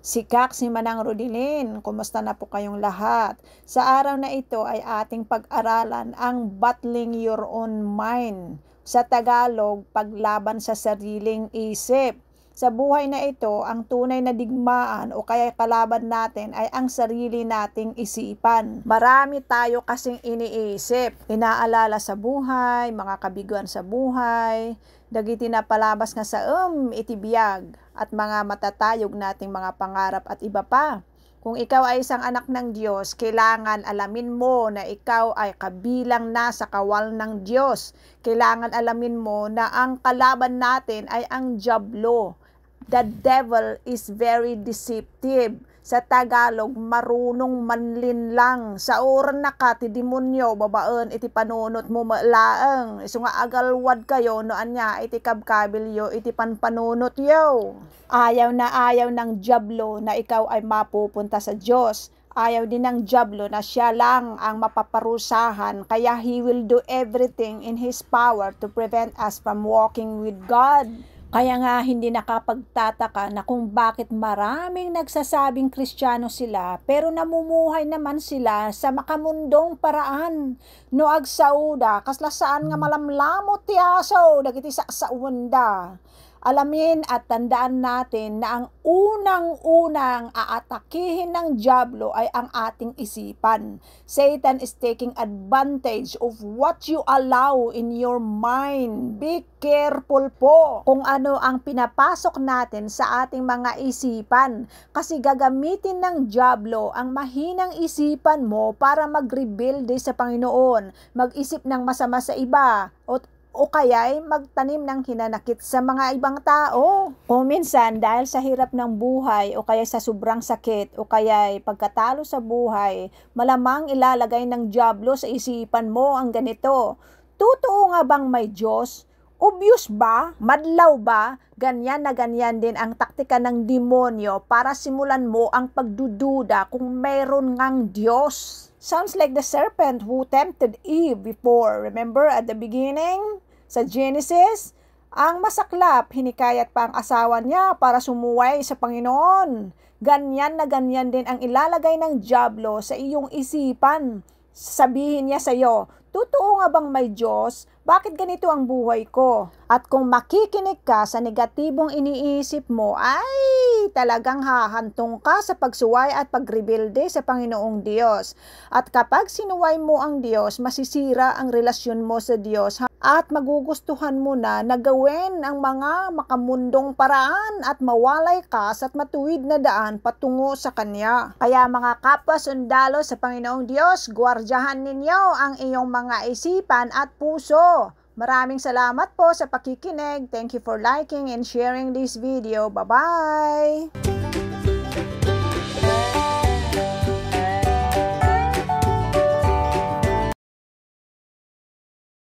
Si Kaksi Manang Rodilin, kumusta na po kayong lahat? Sa araw na ito ay ating pag-aralan ang Battling Your Own Mind. Sa Tagalog, paglaban sa sariling isip. Sa buhay na ito, ang tunay na digmaan o kaya kalaban natin ay ang sarili nating isipan. Marami tayo kasing iniisip, inaalala sa buhay, mga kabiguan sa buhay, dagiti na palabas nga sa um, itibiyag, at mga matatayog nating mga pangarap at iba pa. Kung ikaw ay isang anak ng Diyos, kailangan alamin mo na ikaw ay kabilang na sa kawal ng Diyos. Kailangan alamin mo na ang kalaban natin ay ang jablo the devil is very deceptive. Sa Tagalog, marunong manlin lang. Sa oran na ka, ti demonyo, babaan, iti panunot mo laang. So nga agalwad kayo, noan niya, iti kabkabil yo, iti panpanunot yo. Ayaw na ayaw ng jablo na ikaw ay mapupunta sa Diyos. Ayaw din ng jablo na siya lang ang mapaparusahan kaya he will do everything in his power to prevent us from walking with God. Kaya nga hindi nakapagtataka na kung bakit maraming nagsasabing kristyano sila pero namumuhay naman sila sa makamundong paraan. No ag agsauda, kaslasaan nga malamlamot ti aso, dagiti saksaunda alamin at tandaan natin na ang unang-unang aatakihin ng Diablo ay ang ating isipan. Satan is taking advantage of what you allow in your mind. Be careful po kung ano ang pinapasok natin sa ating mga isipan kasi gagamitin ng Diablo ang mahinang isipan mo para mag-rebuild sa Panginoon, mag-isip ng masama sa iba, o o kaya ay magtanim ng hinanakit sa mga ibang tao. O minsan dahil sa hirap ng buhay o kaya sa sobrang sakit o kaya ay pagkatalo sa buhay, malamang ilalagay ng diablo sa isipan mo ang ganito. Totoo nga bang may Diyos? Obvious ba? Madlaw ba? Ganyan na ganyan din ang taktika ng demonyo para simulan mo ang pagdududa kung meron ngang Diyos. Sounds like the serpent who tempted Eve before. Remember at the beginning sa Genesis? Ang masaklap, hinikayat pa ang asawa niya para sumuway sa Panginoon. Ganyan na ganyan din ang ilalagay ng Diablo sa iyong isipan. Sabihin niya sa iyo, totoo nga bang may Diyos? Bakit ganito ang buhay ko? At kung makikinig ka sa negatibong iniisip mo, ay ay talagang hahantong ka sa pagsuway at pagrebelde sa Panginoong Diyos. At kapag sinuway mo ang Diyos, masisira ang relasyon mo sa Diyos at magugustuhan mo na nagawen ang mga makamundong paraan at mawalay ka sa matuwid na daan patungo sa Kanya. Kaya mga kapwa sundalo sa Panginoong Diyos, gwardyahan ninyo ang iyong mga isipan at puso Maraming salamat po sa pakikinig. Thank you for liking and sharing this video. Bye-bye!